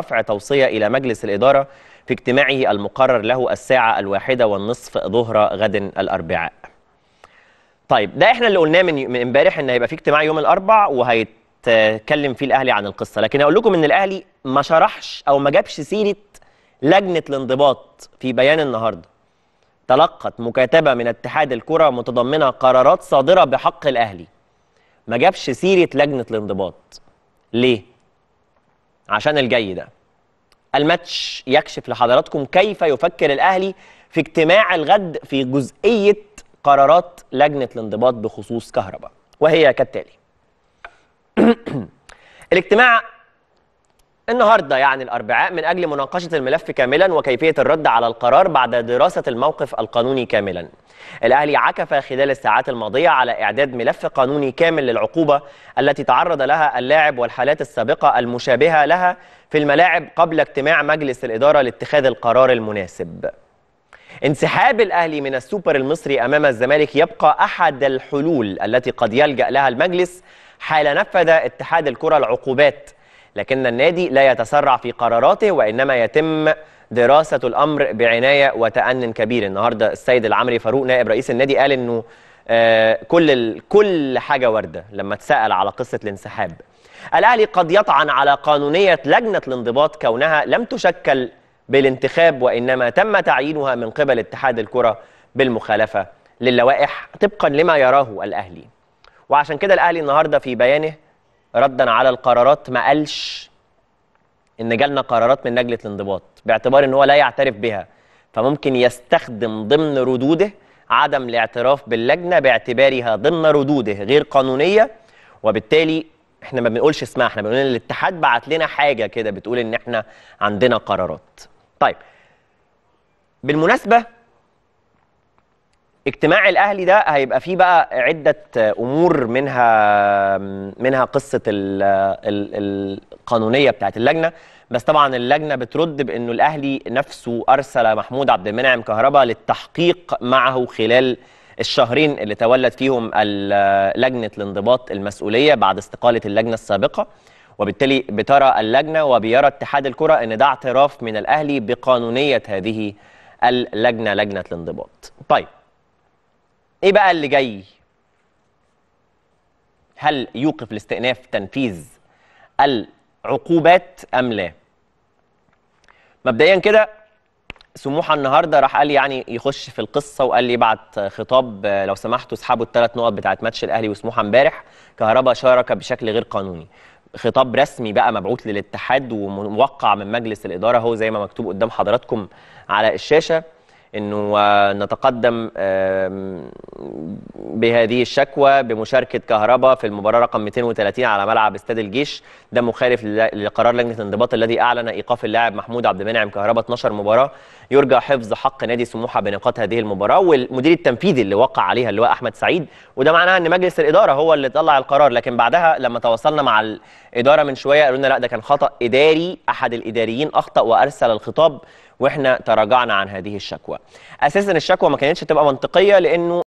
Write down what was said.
رفع توصية إلى مجلس الإدارة في اجتماعه المقرر له الساعة الواحدة والنصف ظهر غد الأربعاء طيب ده احنا اللي قلناه من امبارح ان هيبقى في اجتماع يوم الاربع وهيتكلم فيه الاهلي عن القصه لكن اقول لكم ان الاهلي ما شرحش او ما جابش سيره لجنه الانضباط في بيان النهارده تلقت مكاتبه من اتحاد الكره متضمنه قرارات صادره بحق الاهلي ما جابش سيره لجنه الانضباط ليه عشان الجاي ده الماتش يكشف لحضراتكم كيف يفكر الأهلي في اجتماع الغد في جزئية قرارات لجنة الانضباط بخصوص كهرباء وهي كالتالي الاجتماع النهارده يعني الاربعاء من اجل مناقشه الملف كاملا وكيفيه الرد على القرار بعد دراسه الموقف القانوني كاملا. الاهلي عكف خلال الساعات الماضيه على اعداد ملف قانوني كامل للعقوبه التي تعرض لها اللاعب والحالات السابقه المشابهه لها في الملاعب قبل اجتماع مجلس الاداره لاتخاذ القرار المناسب. انسحاب الاهلي من السوبر المصري امام الزمالك يبقى احد الحلول التي قد يلجا لها المجلس حال نفذ اتحاد الكره العقوبات لكن النادي لا يتسرع في قراراته وإنما يتم دراسة الأمر بعناية وتأن كبير النهاردة السيد العمري فاروق نائب رئيس النادي قال أنه آه، كل ال... كل حاجة واردة لما اتسأل على قصة الانسحاب الأهلي قد يطعن على قانونية لجنة الانضباط كونها لم تشكل بالانتخاب وإنما تم تعيينها من قبل اتحاد الكرة بالمخالفة للوائح طبقا لما يراه الأهلي وعشان كده الأهلي النهاردة في بيانه ردا على القرارات ما قالش ان جالنا قرارات من لجنه الانضباط باعتبار ان هو لا يعترف بها فممكن يستخدم ضمن ردوده عدم الاعتراف باللجنه باعتبارها ضمن ردوده غير قانونيه وبالتالي احنا ما بنقولش اسمها احنا بنقول ان الاتحاد بعت لنا حاجه كده بتقول ان احنا عندنا قرارات. طيب بالمناسبه اجتماع الاهلي ده هيبقى فيه بقى عده امور منها منها قصه القانونيه بتاعه اللجنه بس طبعا اللجنه بترد بانه الاهلي نفسه ارسل محمود عبد المنعم كهربا للتحقيق معه خلال الشهرين اللي تولت فيهم لجنه الانضباط المسؤوليه بعد استقاله اللجنه السابقه وبالتالي بترى اللجنه وبيرى اتحاد الكره ان ده اعتراف من الاهلي بقانونيه هذه اللجنه لجنه الانضباط. طيب ايه بقى اللي جاي هل يوقف الاستئناف تنفيذ العقوبات ام لا مبدئيا كده سموحه النهارده راح قال لي يعني يخش في القصه وقال لي بعت خطاب لو سمحتوا اسحبوا الثلاث نقط بتاعت ماتش الاهلي وسموحه امبارح كهربا شارك بشكل غير قانوني خطاب رسمي بقى مبعوث للاتحاد وموقع من مجلس الاداره هو زي ما مكتوب قدام حضراتكم على الشاشه انه نتقدم بهذه الشكوى بمشاركه كهربا في المباراه رقم 230 على ملعب استاد الجيش ده مخالف لقرار لجنه الانضباط الذي اعلن ايقاف اللاعب محمود عبد المنعم كهربا 12 مباراه يرجى حفظ حق نادي سموحه بنقاط هذه المباراه والمدير التنفيذي اللي وقع عليها اللي هو احمد سعيد وده معناها ان مجلس الاداره هو اللي طلع القرار لكن بعدها لما تواصلنا مع الاداره من شويه قالوا لنا لا ده كان خطا اداري احد الاداريين اخطا وارسل الخطاب واحنا تراجعنا عن هذه الشكوى اساسا الشكوى ما كانتش تبقى منطقيه لانه